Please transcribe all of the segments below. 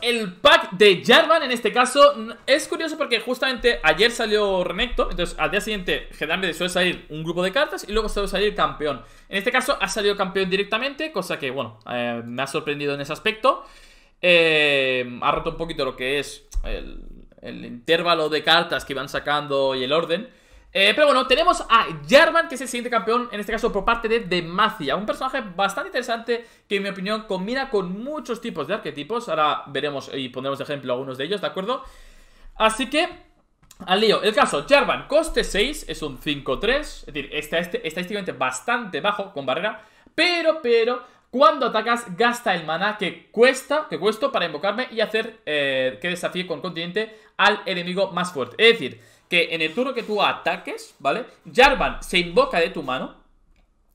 el pack de Jarvan en este caso. Es curioso porque justamente ayer salió Renekton. Entonces al día siguiente generalmente suele salir un grupo de cartas y luego suele salir campeón. En este caso ha salido campeón directamente, cosa que bueno, eh, me ha sorprendido en ese aspecto. Eh, ha roto un poquito lo que es el, el intervalo de cartas que iban sacando y el orden. Eh, pero bueno, tenemos a Jarvan, que es el siguiente campeón, en este caso por parte de Demacia. Un personaje bastante interesante que, en mi opinión, combina con muchos tipos de arquetipos. Ahora veremos y pondremos de ejemplo algunos de ellos, ¿de acuerdo? Así que, al lío. El caso, Jarvan, coste 6, es un 5-3, es decir, está este, estadísticamente bastante bajo con barrera. Pero, pero, cuando atacas, gasta el maná que cuesta, que cuesto para invocarme y hacer eh, que desafíe con continente al enemigo más fuerte. Es decir que en el turno que tú ataques, ¿vale? Jarvan se invoca de tu mano,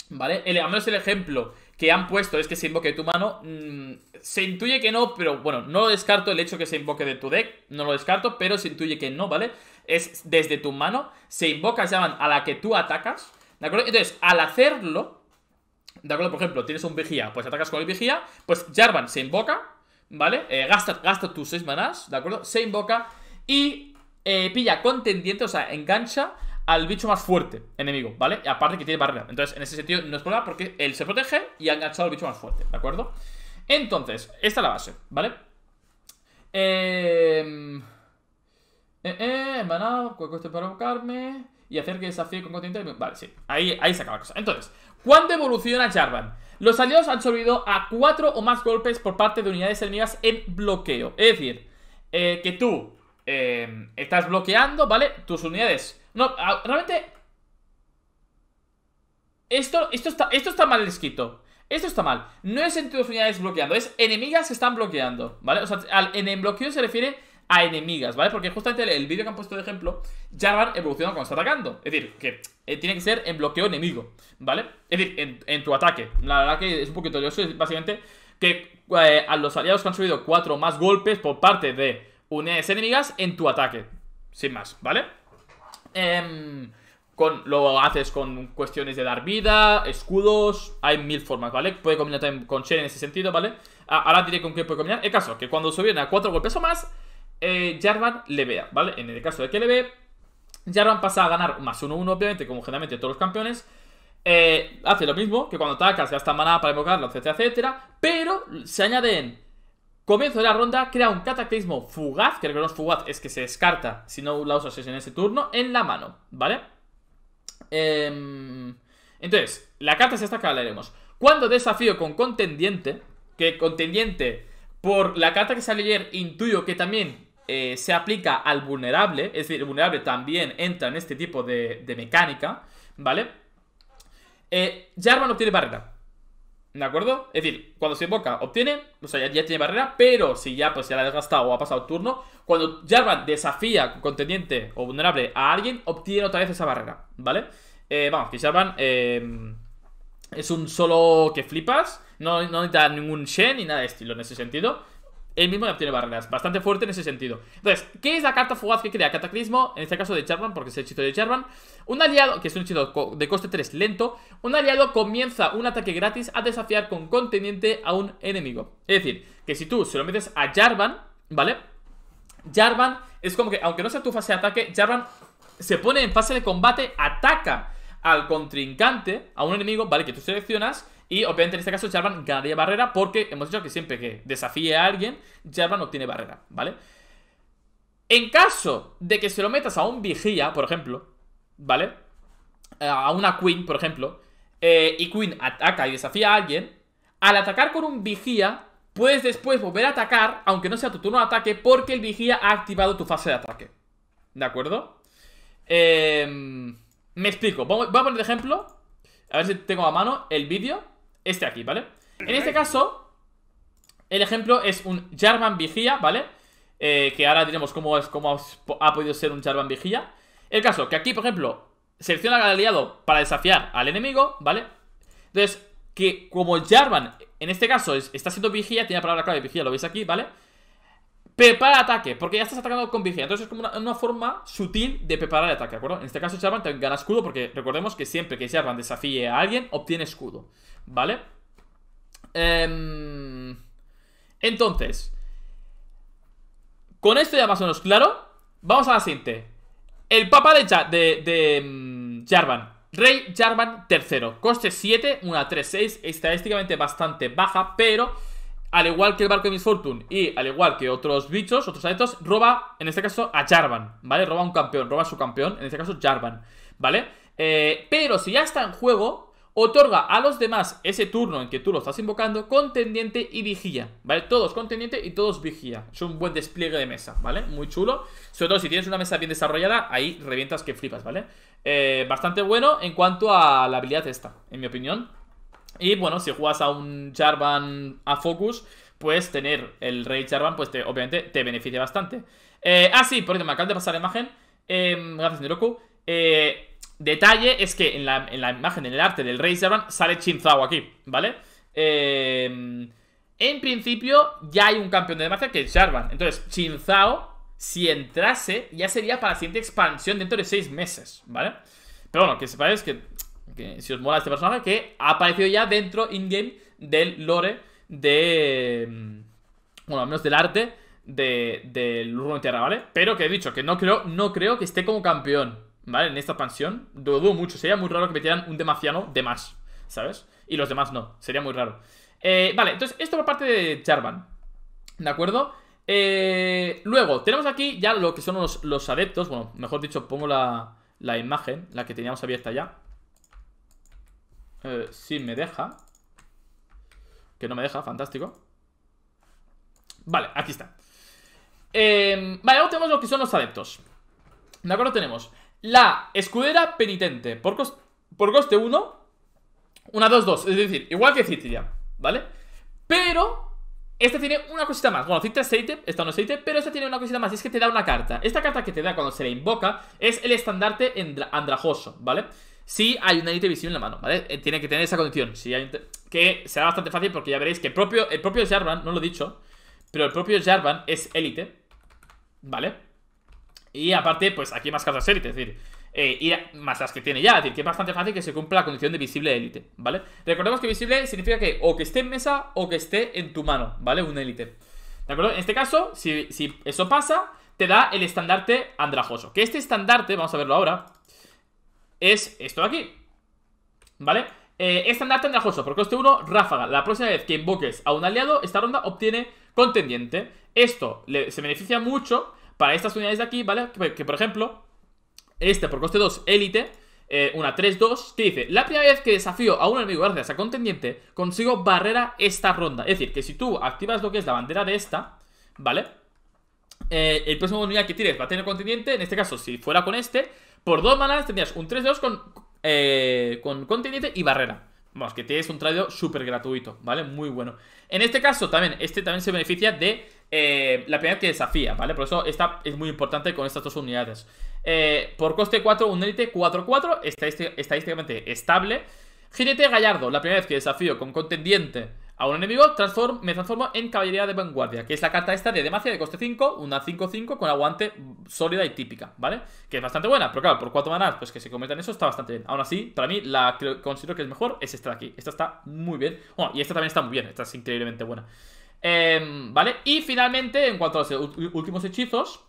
¿vale? El, al menos el ejemplo que han puesto es que se invoque de tu mano. Mm, se intuye que no, pero bueno, no lo descarto el hecho que se invoque de tu deck, no lo descarto, pero se intuye que no, ¿vale? Es desde tu mano, se invoca Jarvan a la que tú atacas, ¿de acuerdo? Entonces, al hacerlo, ¿de acuerdo? Por ejemplo, tienes un vigía, pues atacas con el vigía, pues Jarvan se invoca, ¿vale? Eh, gasta, gasta tus 6 manás, ¿de acuerdo? Se invoca y eh, pilla contendiente, o sea, engancha al bicho más fuerte enemigo, ¿vale? aparte que tiene barrera. Entonces, en ese sentido, no es problema porque él se protege y ha enganchado al bicho más fuerte, ¿de acuerdo? Entonces, esta es la base, ¿vale? Em, eh. Eh, eh, manado, este para buscarme. Y hacer que desafíe con contendiente, Vale, sí. Ahí, ahí se acaba la cosa. Entonces, ¿cuándo evoluciona Jarvan? Los aliados han sobrevivido a cuatro o más golpes por parte de unidades enemigas en bloqueo. Es decir, eh, que tú Em, estás bloqueando, ¿vale? Tus unidades. No, realmente... Esto, esto, está, esto está mal escrito. Esto está mal. No es en tus unidades bloqueando, es enemigas que están bloqueando, ¿vale? O sea, al, en bloqueo se refiere a enemigas, ¿vale? Porque justamente el, vídeo que han puesto de ejemplo, Jarvan evoluciona cuando está atacando. Es decir, que eh, tiene que ser en bloqueo enemigo, ¿vale? Es decir, en, tu ataque. La verdad que es un poquito Yo es básicamente que eh, a los aliados que han subido cuatro más golpes por parte de unidades enemigas en tu ataque. Sin más, ¿vale? Em, con, lo haces con cuestiones de dar vida, escudos, hay mil formas, ¿vale? Puede combinar también con Shen en ese sentido, ¿vale? Ah, ahora diré con qué puede combinar. El caso, que cuando subieron a cuatro golpes o más, eh, Jarvan le vea, ¿vale? En el caso de que le ve, Jarvan pasa a ganar más 1-1, obviamente, como generalmente todos los campeones. Eh, hace lo mismo que cuando atacas, gasta manada para invocarlo, etcétera, etcétera. Pero se añaden Comienzo de la ronda, crea un cataclismo fugaz, que el que es fugaz es que se descarta si no la usas en ese turno, en la mano, ¿vale? Em, entonces, la carta se esta que hablaremos. Cuando desafío con contendiente, que contendiente, por la carta que sale ayer, intuyo que también eh, se aplica al vulnerable, es decir, el vulnerable también entra en este tipo de, mecánica, ¿vale? Eh, Jarvan obtiene barrera. ¿De acuerdo? Es decir, cuando se invoca, obtiene, o sea, ya, tiene barrera, pero si ya pues ya la ha desgastado o ha pasado turno, cuando Jarvan desafía contendiente o vulnerable a alguien, obtiene otra vez esa barrera, ¿vale? Eh, vamos, que Jarvan eh, es un solo que flipas, no, no necesita ningún Shen ni nada de estilo en ese sentido el mismo ya tiene barreras. Bastante fuerte en ese sentido. Entonces, ¿qué es la carta fugaz que crea Cataclismo? En este caso de Jarvan, porque es el hechizo de Jarvan Un aliado, que es un hechizo de coste 3 lento, un aliado comienza un ataque gratis a desafiar con conteniente a un enemigo. Es decir, que si tú se lo metes a Jarvan, ¿vale? Jarvan es como que, aunque no sea tu fase de ataque, Jarvan se pone en fase de combate, ataca al contrincante, a un enemigo, ¿vale? Que tú seleccionas y obviamente en este caso Jarvan ganaría barrera porque hemos dicho que siempre que desafíe a alguien, Jarvan obtiene barrera, ¿vale? En caso de que se lo metas a un vigía, por ejemplo, ¿vale? Eh, a una queen, por ejemplo, eh, y queen ataca y desafía a alguien, al atacar con un vigía, puedes después volver a atacar, aunque no sea tu turno de ataque, porque el vigía ha activado tu fase de ataque. ¿De acuerdo? Em, me explico. Voy a poner de ejemplo, a ver si tengo a mano el vídeo este aquí, ¿vale? En este caso, el ejemplo es un Jarvan Vigía, ¿vale? Eh, que ahora diremos cómo, es, ha podido ser un Jarvan Vigía. El caso, que aquí, por ejemplo, selecciona al aliado para desafiar al enemigo, ¿vale? Entonces, que como Jarvan, en este caso, está siendo vigía, tiene la palabra clave vigía, lo veis aquí, ¿vale? Prepara ataque, porque ya estás atacando con vigia. Entonces es como una, forma sutil de preparar el ataque, ¿de acuerdo? En este caso, te gana escudo, porque recordemos que siempre que Jarvan desafíe a alguien, obtiene escudo, ¿vale? Em, entonces, con esto ya más o menos claro, vamos a la siguiente. El papa de, de, Jarvan, em, Rey Jarvan III, coste 7, una 3-6, estadísticamente bastante baja, pero al igual que el barco de Miss y al igual que otros bichos, otros adeptos, roba, en este caso, a Jarvan, ¿vale? Roba un campeón, roba su campeón, en este caso Jarvan, ¿vale? Eh, pero si ya está en juego, otorga a los demás ese turno en que tú lo estás invocando, contendiente y vigía, ¿vale? Todos contendiente y todos vigía. Es un buen despliegue de mesa, ¿vale? Muy chulo. Sobre todo si tienes una mesa bien desarrollada, ahí revientas que flipas, ¿vale? Eh, bastante bueno en cuanto a la habilidad esta, en mi opinión. Y bueno, si juegas a un Jarvan a Focus, pues tener el Rey Jarvan, pues obviamente te beneficia bastante. Eh, ah, sí, por ejemplo, me acabo de pasar la imagen. Em, gracias, Niroku. Eh, detalle es que en la, imagen, en el arte del Rey Jarvan, sale Chinzao aquí, ¿vale? Em, en principio, ya hay un campeón de demacia que es Jarvan. Entonces, Chinzao, si entrase, ya sería para la siguiente expansión dentro de 6 meses, ¿vale? Pero bueno, que sepáis que si os mola este personaje, que ha aparecido ya dentro in-game del lore de... Mm, bueno, al menos del arte del de Urno en Tierra, ¿vale? Pero que he dicho, que no creo, no creo que esté como campeón, ¿vale? En esta expansión. dudo mucho. Sería muy raro que metieran un Demaciano de más, ¿sabes? Y los demás no. Sería muy raro. Eh, vale, entonces esto por parte de Charvan. ¿De acuerdo? Eh, luego, tenemos aquí ya lo que son los, los, adeptos. Bueno, mejor dicho, pongo la, la imagen, la que teníamos abierta ya. Eh, si me deja. Que no me deja, fantástico. Vale, aquí está. Em, vale, ahora tenemos lo que son los adeptos. De acuerdo, tenemos la escudera penitente por, por coste 1, una 2-2, es decir, igual que Citria, ¿vale? Pero esta tiene una cosita más. Bueno, Citria es aceite, esta no es aceite, pero esta tiene una cosita más es que te da una carta. Esta carta que te da cuando se le invoca es el estandarte andrajoso, ¿vale? vale si hay una visible en la mano, ¿vale? Eh, tiene que tener esa condición. Si que será bastante fácil porque ya veréis que el propio, Jarvan, no lo he dicho, pero el propio Jarvan es élite, ¿vale? Y aparte, pues aquí hay más casas élite, es decir, eh, y más las que tiene ya, es decir, que es bastante fácil que se cumpla la condición de visible élite, ¿vale? Recordemos que visible significa que o que esté en mesa o que esté en tu mano, ¿vale? Un élite. ¿De acuerdo? En este caso, si, si eso pasa, te da el estandarte andrajoso. Que este estandarte, vamos a verlo ahora, es esto de aquí. ¿Vale? Eh, estandarte andrajoso por coste 1, ráfaga. La próxima vez que invoques a un aliado, esta ronda obtiene contendiente. Esto se beneficia mucho para estas unidades de aquí, ¿vale? Que, por ejemplo, este por coste 2, élite, eh, una 3-2, que dice, la primera vez que desafío a un enemigo gracias a contendiente, consigo barrera esta ronda. Es decir, que si tú activas lo que es la bandera de esta, ¿vale? Eh, el próximo unidad que tienes va a tener contendiente. En este caso, si fuera con este, por dos manas tendrías un 3-2 con, eh, con contendiente y barrera. Vamos, que tienes un traído súper gratuito, ¿vale? Muy bueno. En este caso, también, este también se beneficia de eh, la primera que desafía, ¿vale? Por eso esta es muy importante con estas dos unidades. por coste 4, un élite 4-4, estadísticamente estable. Girete Gallardo, la primera vez que desafío con contendiente a un enemigo me transformo en caballería de vanguardia, que es la carta esta de Demacia de coste 5, una 5-5 con aguante sólida y típica, ¿vale? Que es bastante buena, pero claro, por 4 manas, pues que se cometan eso está bastante bien. Aún así, para mí, la que considero que es mejor es esta de aquí. Esta está muy bien. Bueno, y esta también está muy bien, esta es increíblemente buena. Em, ¿Vale? Y finalmente, en cuanto a los últimos hechizos,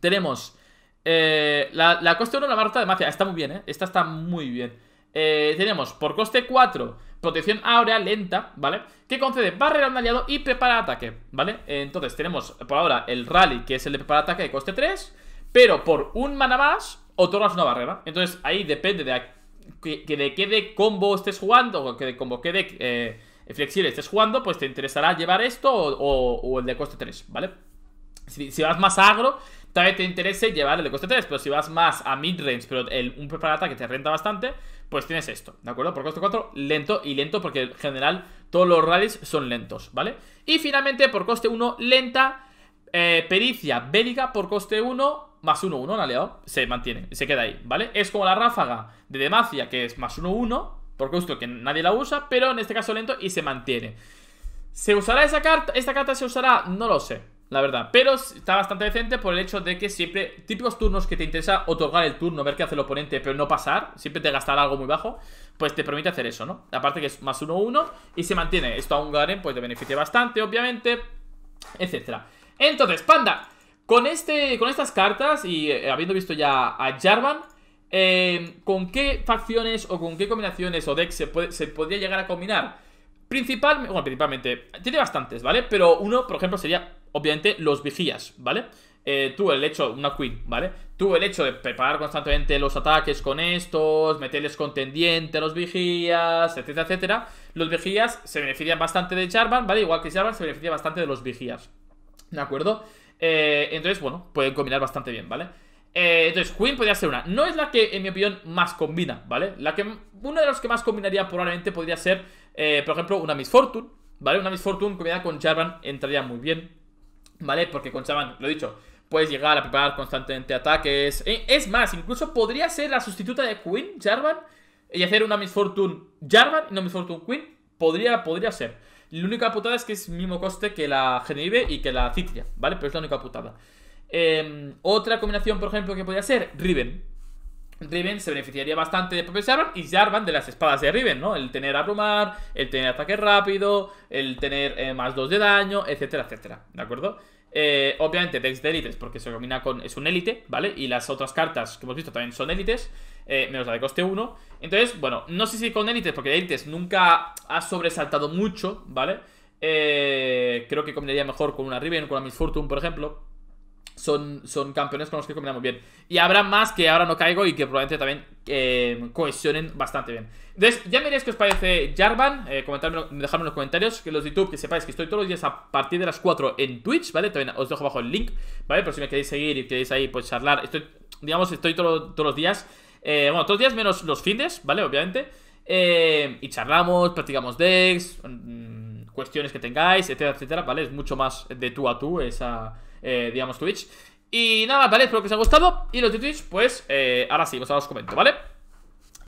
tenemos eh, la, la coste 1, la marta de demacia Está muy bien, ¿eh? Esta está muy bien. Eh, tenemos por coste 4 protección áurea lenta, ¿vale? Que concede barrera a un aliado y prepara ataque, ¿vale? Entonces tenemos por ahora el rally, que es el de prepara ataque de coste 3, pero por un mana más otorgas una barrera. Entonces ahí depende de, que, de qué de combo estés jugando, o que de combo eh, flexible estés jugando, pues te interesará llevar esto o, el de coste 3, ¿vale? si vas más agro, Tal vez te interese llevar el de coste 3, pero si vas más a mid-range, pero el, un preparata que te renta bastante, pues tienes esto, ¿de acuerdo? Por coste 4, lento y lento, porque en general todos los rallies son lentos, ¿vale? Y finalmente, por coste 1, lenta, eh, pericia bélica por coste 1, más 1, 1, ¿no Se mantiene, se queda ahí, ¿vale? Es como la ráfaga de Demacia, que es más 1, 1, por coste que nadie la usa, pero en este caso lento y se mantiene. ¿Se usará esa carta? ¿Esta carta se usará? No lo sé la verdad. Pero está bastante decente por el hecho de que siempre, típicos turnos que te interesa otorgar el turno, ver qué hace el oponente, pero no pasar, siempre te gastar algo muy bajo, pues te permite hacer eso, ¿no? Aparte que es más 1 uno, uno, y se mantiene. Esto a un Garen pues te beneficia bastante, obviamente, etcétera. Entonces, Panda, con, este, con estas cartas y eh, habiendo visto ya a Jarvan... Eh, ¿Con qué facciones o con qué combinaciones o decks se, se podría llegar a combinar? Principal, bueno, principalmente, tiene bastantes, ¿vale? Pero uno, por ejemplo, sería obviamente, los vigías, ¿vale? Eh, tuvo el hecho, una queen, ¿vale? Tú el hecho de preparar constantemente los ataques con estos, meterles contendiente a los vigías, etcétera, etcétera. Los vigías se benefician bastante de Jarvan, ¿vale? Igual que Jarvan se beneficia bastante de los vigías, ¿de acuerdo? Eh, entonces, bueno, pueden combinar bastante bien, ¿vale? Eh, entonces, Queen podría ser una. No es la que, en mi opinión, más combina, ¿vale? La que, una de las que más combinaría probablemente podría ser, por ejemplo, una Miss Fortune, ¿vale? Una Miss Fortune combinada con Jarvan entraría muy bien, ¿Vale? Porque con Chaban, lo he dicho, puedes llegar a preparar constantemente ataques. Eh, es más, incluso podría ser la sustituta de Queen, Jarvan, y hacer una Miss Fortune Jarvan y una Miss Fortune Queen. Podría, podría ser. La única putada es que es mismo coste que la Genevieve y que la Citria, ¿vale? Pero es la única putada. Em, otra combinación, por ejemplo, que podría ser Riven. Riven se beneficiaría bastante de propio Jarvan y Jarvan de las espadas de Riven, ¿no? El tener abrumar, el tener ataque rápido, el tener eh, más 2 de daño, etcétera, etcétera, ¿de acuerdo? Eh, obviamente Dex de élites porque se combina con... es un élite, ¿vale? Y las otras cartas que hemos visto también son élites, eh, menos la de coste 1. Entonces, bueno, no sé si con élites, porque élites nunca ha sobresaltado mucho, ¿vale? creo que combinaría mejor con una Riven, con una Misfortune, por ejemplo son, campeones con los que combinamos bien. Y habrá más que ahora no caigo y que probablemente también eh, cohesionen bastante bien. Entonces, ya miréis qué os parece Jarvan. Eh, dejadme en los comentarios. Que los de YouTube, que sepáis que estoy todos los días a partir de las 4 en Twitch, ¿vale? También os dejo abajo el link, ¿vale? Por si me queréis seguir y queréis ahí, pues charlar. Estoy, digamos, estoy todos los días. Eh, bueno, todos los días menos los fines, ¿vale? Obviamente. Eh, y charlamos, practicamos decks, mm, cuestiones que tengáis, etcétera, etcétera, ¿vale? Es mucho más de tú a tú esa eh, digamos, Twitch. Y nada, vale, espero que os haya gustado. Y los de Twitch, pues, eh, ahora sí, os ahora os comento, ¿vale?